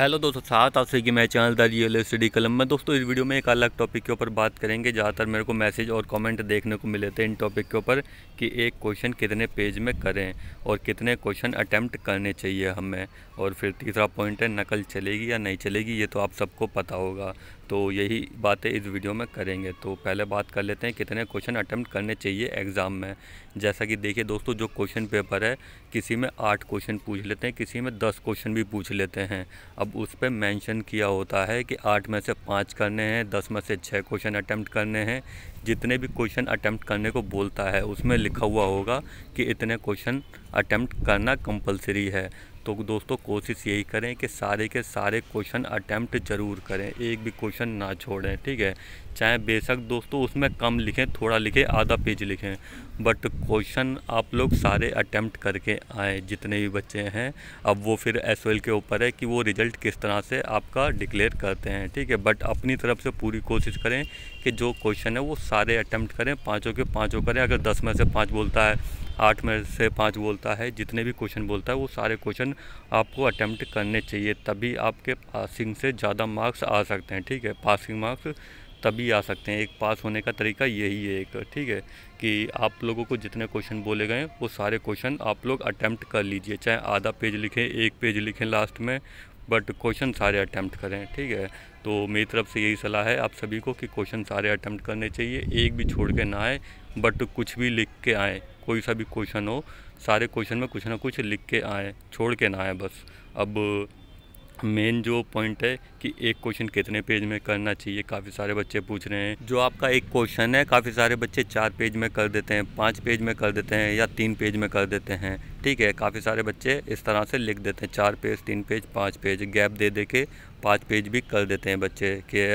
hello दोस्तों साथ आप सभी मैं चैनल द रियल स्टडी कलम में दोस्तों इस वीडियो में एक अलग टॉपिक के ऊपर बात करेंगे ज़्यादातर मेरे को मैसेज और कमेंट देखने को मिले थे इन टॉपिक के ऊपर कि एक क्वेश्चन कितने पेज में करें और कितने क्वेश्चन अटैम्प्ट करने चाहिए हमें और फिर तीसरा पॉइंट है नकल चलेगी या नहीं चलेगी ये तो आप सबको पता होगा तो यही बातें इस वीडियो में करेंगे तो पहले बात कर लेते हैं कितने क्वेश्चन अटैम्प्ट करने चाहिए एग्ज़ाम में जैसा कि देखिए दोस्तों जो क्वेश्चन पेपर है किसी में आठ क्वेश्चन पूछ लेते हैं किसी में दस क्वेश्चन भी पूछ लेते हैं अब उस पर मैंशन किया होता है कि आठ में से पाँच करने हैं दस में से छः क्वेश्चन अटैम्प्ट करने हैं जितने भी क्वेश्चन अटैम्प्ट करने को बोलता है उसमें लिखा हुआ होगा कि इतने क्वेश्चन अटैम्प्ट करना कंपलसरी है तो दोस्तों कोशिश यही करें कि सारे के सारे क्वेश्चन अटैम्प्ट जरूर करें एक भी क्वेश्चन ना छोड़ें ठीक है चाहे बेशक दोस्तों उसमें कम लिखें थोड़ा लिखें आधा पेज लिखें बट क्वेश्चन आप लोग सारे अटैम्प्ट करके आए जितने भी बच्चे हैं अब वो फिर एस के ऊपर है कि वो रिज़ल्ट किस तरह से आपका डिक्लेयर करते हैं ठीक है बट अपनी तरफ से पूरी कोशिश करें कि जो क्वेश्चन है वो सारे अटैम्प्ट करें पाँचों के पाँचों करें अगर दस में से पाँच बोलता है आठ में से पाँच बोलता है जितने भी क्वेश्चन बोलता है वो सारे क्वेश्चन आपको अटैम्प्ट करने चाहिए तभी आपके पासिंग से ज़्यादा मार्क्स आ सकते हैं ठीक है पासिंग मार्क्स तभी आ सकते हैं एक पास होने का तरीका यही है एक ठीक है कि आप लोगों को जितने क्वेश्चन बोले गए वो सारे क्वेश्चन आप लोग अटैम्प्ट कर लीजिए चाहे आधा पेज लिखें एक पेज लिखें लास्ट में बट क्वेश्चन सारे अटैम्प्ट करें ठीक है तो मेरी तरफ से यही सलाह है आप सभी को कि क्वेश्चन सारे अटैम्प्ट करने चाहिए एक भी छोड़ के ना आए बट कुछ भी लिख के आएँ कोई सा भी क्वेश्चन हो सारे क्वेश्चन में कुछ ना कुछ लिख के आए छोड़ के ना आए बस अब मेन जो पॉइंट है कि एक क्वेश्चन कितने पेज में करना चाहिए काफ़ी सारे बच्चे पूछ रहे हैं जो आपका एक क्वेश्चन है काफ़ी सारे बच्चे चार पेज में कर देते हैं पाँच पेज में कर देते हैं या तीन पेज में कर देते हैं ठीक है काफ़ी सारे बच्चे इस तरह से लिख देते हैं चार पेज तीन पेज पाँच पेज गैप दे दे के पाँच पेज भी कर देते हैं बच्चे कि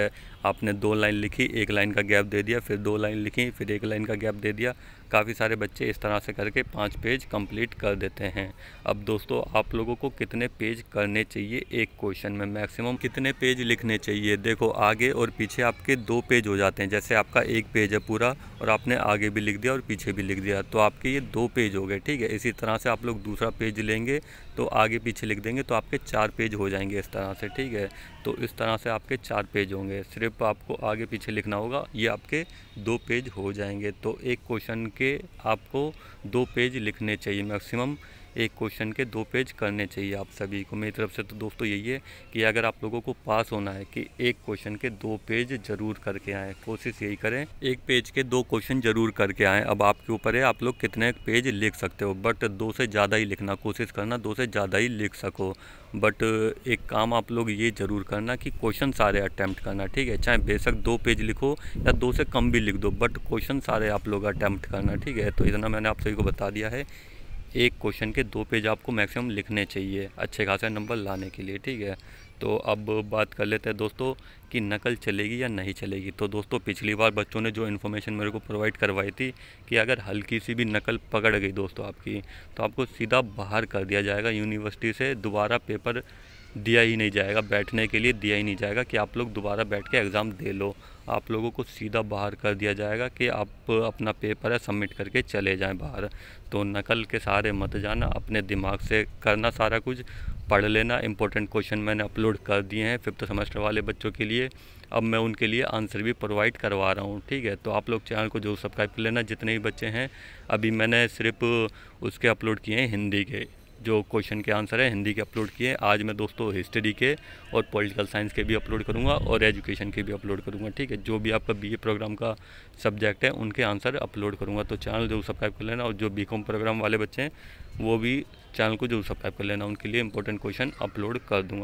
आपने दो लाइन लिखी एक लाइन का गैप दे दिया फिर दो लाइन लिखी फिर एक लाइन का गैप दे दिया काफ़ी सारे बच्चे इस तरह से करके पाँच पेज कंप्लीट कर देते हैं अब दोस्तों आप लोगों को कितने पेज करने चाहिए एक क्वेश्चन में मैक्सिमम कितने पेज लिखने चाहिए देखो आगे और पीछे आपके दो पेज हो जाते हैं जैसे आपका एक पेज है पूरा और आपने आगे भी लिख दिया और पीछे भी लिख दिया तो आपके ये दो पेज हो गए ठीक है इसी तरह से आप लोग दूसरा पेज लेंगे तो आगे पीछे लिख देंगे तो आपके चार पेज हो जाएंगे इस तरह से ठीक है तो इस तरह से आपके चार पेज होंगे सिर्फ आपको आगे पीछे लिखना होगा ये आपके दो पेज हो जाएंगे तो एक क्वेश्चन के आपको दो पेज लिखने चाहिए मैक्सिमम एक क्वेश्चन के दो पेज करने चाहिए आप सभी को मेरी तरफ से तो दोस्तों यही है कि अगर आप लोगों को पास होना है कि एक क्वेश्चन के दो पेज जरूर करके आएँ कोशिश यही करें एक पेज के दो क्वेश्चन जरूर करके आएँ अब आपके ऊपर है आप लोग कितने पेज लिख सकते हो बट दो से ज़्यादा ही लिखना कोशिश करना दो से ज़्यादा ही लिख सको बट एक काम आप लोग ये ज़रूर करना कि क्वेश्चन सारे अटैम्प्ट करना ठीक है चाहे बेशक दो पेज लिखो या दो से कम भी लिख दो बट क्वेश्चन सारे आप लोग अटैम्प्ट करना ठीक है तो इतना मैंने आप सभी को बता दिया है एक क्वेश्चन के दो पेज आपको मैक्सिमम लिखने चाहिए अच्छे खासा नंबर लाने के लिए ठीक है तो अब बात कर लेते हैं दोस्तों कि नकल चलेगी या नहीं चलेगी तो दोस्तों पिछली बार बच्चों ने जो इन्फॉर्मेशन मेरे को प्रोवाइड करवाई थी कि अगर हल्की सी भी नकल पकड़ गई दोस्तों आपकी तो आपको सीधा बाहर कर दिया जाएगा यूनिवर्सिटी से दोबारा पेपर दिया ही नहीं जाएगा बैठने के लिए दिया ही नहीं जाएगा कि आप लोग दोबारा बैठ के एग्ज़ाम दे लो आप लोगों को सीधा बाहर कर दिया जाएगा कि आप अपना पेपर है सबमिट करके चले जाएं बाहर तो नकल के सारे मत जाना अपने दिमाग से करना सारा कुछ पढ़ लेना इंपॉर्टेंट क्वेश्चन मैंने अपलोड कर दिए हैं फिफ्थ सेमेस्टर वाले बच्चों के लिए अब मैं उनके लिए आंसर भी प्रोवाइड करवा रहा हूँ ठीक है तो आप लोग चैनल को जरूर सब्सक्राइब कर लेना जितने भी बच्चे हैं अभी मैंने सिर्फ उसके अपलोड किए हैं हिंदी के जो क्वेश्चन के आंसर हैं हिंदी के अपलोड किए आज मैं दोस्तों हिस्ट्री के और पॉलिटिकल साइंस के भी अपलोड करूँगा और एजुकेशन के भी अपलोड करूँगा ठीक है जो भी आपका बीए प्रोग्राम का सब्जेक्ट है उनके आंसर अपलोड करूँगा तो चैनल जरूर सब्सक्राइब कर लेना और जो बी प्रोग्राम वाले बच्चे हैं वो भी चैनल को जरूर सब्सक्राइब कर लेना उनके लिए इंपॉर्टेंट क्वेश्चन अपलोड कर दूँगा